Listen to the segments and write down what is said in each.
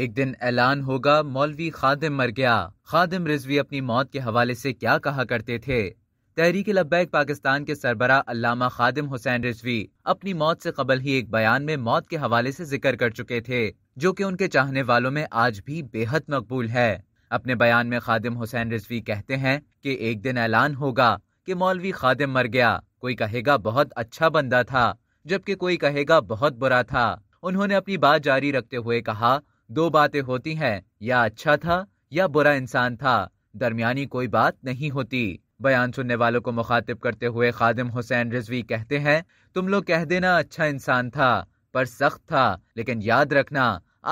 एक दिन ऐलान होगा मौलवी खादिम मर गया खादिम रिजवी अपनी मौत के हवाले से क्या कहा करते थे तहरीक लब्बैक पाकिस्तान के सरबरा अल्लामा खादिम हुसैन रिजवी अपनी मौत से कबल ही एक बयान में मौत के हवाले से जिक्र कर चुके थे जो कि उनके चाहने वालों में आज भी बेहद मकबूल है अपने बयान में खादिम हुसैन रिजवी कहते हैं कि एक दिन ऐलान होगा कि मौलवी खादिम मर गया कोई कहेगा बहुत अच्छा बंदा था जबकि कोई कहेगा बहुत बुरा था उन्होंने अपनी बात जारी रखते हुए कहा दो बातें होती हैं या अच्छा था या बुरा इंसान था दरमियानी कोई बात नहीं होती बयान सुनने वालों को मुखातिब करते हुए खादिम हुसैन रिजवी कहते हैं तुम लोग कह देना अच्छा इंसान था पर सख्त था लेकिन याद रखना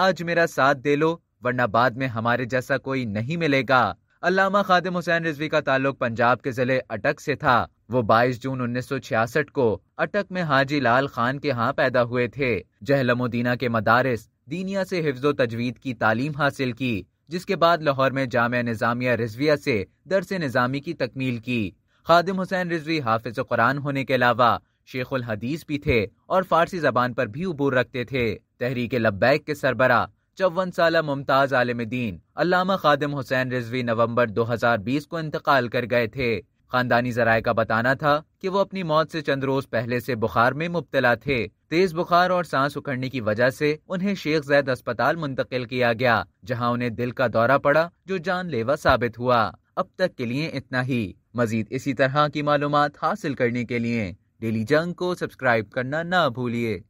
आज मेरा साथ दे लो वरना बाद में हमारे जैसा कोई नहीं मिलेगा अलामा खादिम हुसैन रिजवी का ताल्लुक पंजाब के जिले अटक से था वो 22 जून 1966 को अटक में हाजी लाल खान के यहाँ पैदा हुए थे जहलमुदीना के मदारस दीनिया से हिफ्ज तजवीद की तालीम हासिल की जिसके बाद लाहौर में जामिया निज़ामिया रिजविया से दरस निज़ामी की तकमील की खादिम हुसैन रिजवी हाफिज कुरान होने के अलावा शेख उल हदीस भी थे और फारसी जबान पर भी अबूर रखते थे तहरीक लब्बैक के सरबरा चौवन साल मुमताज़ आलम दीन अलामा खादिम हुसैन रिजवी नवम्बर दो हजार बीस को इंतकाल कर गए थे खानदानी जराये का बताना था कि वो अपनी मौत से चंद रोज पहले से बुखार में मुबतला थे तेज बुखार और सांस उखड़ने की वजह से उन्हें शेख जैद अस्पताल मुंतकिल किया गया जहां उन्हें दिल का दौरा पड़ा जो जानलेवा साबित हुआ अब तक के लिए इतना ही मजीद इसी तरह की मालूम हासिल करने के लिए डेली जंग को सब्सक्राइब करना ना भूलिए